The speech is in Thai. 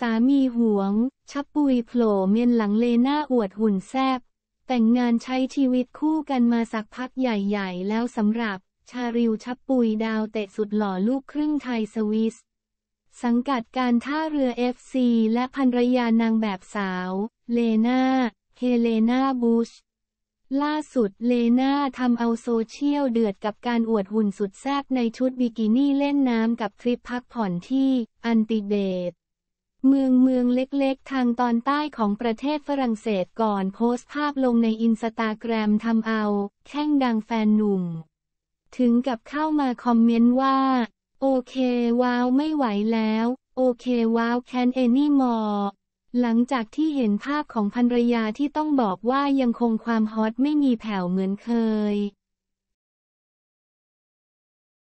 สามีหวง ชับปุยโผล่เมียนหลังเลน่าอวดหุ่นแซบแต่งงานใช้ชีวิตคู่กันมาสักพักใหญ่ๆ แล้วสำหรับ ชาริวชับปุย ดาวเตะสุดหล่อลูกครึ่งไทยสวิส สังกัดการท่าเรือเอฟซีและภรรยานางแบบสาว เลน่าเฮเลนาบูช ล่าสุดเลน่าทำเอาโซเชียลเดือดกับการอวดหุ่นสุดแซ่บในชุดบิกินี่เล่นน้ำกับทริปพักผ่อนที่ อันติเบตเมืองเมืองเล็กๆ ทางตอนใต้ของประเทศฝรั่งเศสก่อนโพสต์ภาพลงในอินสตาแกรมทำเอา แข้งดังแฟนหนุ่ม ถึงกับเข้ามาคอมเมนต์ว่า โอเคว้าวไม่ไหวแล้วโอเคว้าว แคนเอนี่มอ หลังจากที่เห็นภาพของภรรยาที่ต้องบอกว่ายังคงความฮอตไม่มีแผ่วเหมือนเคย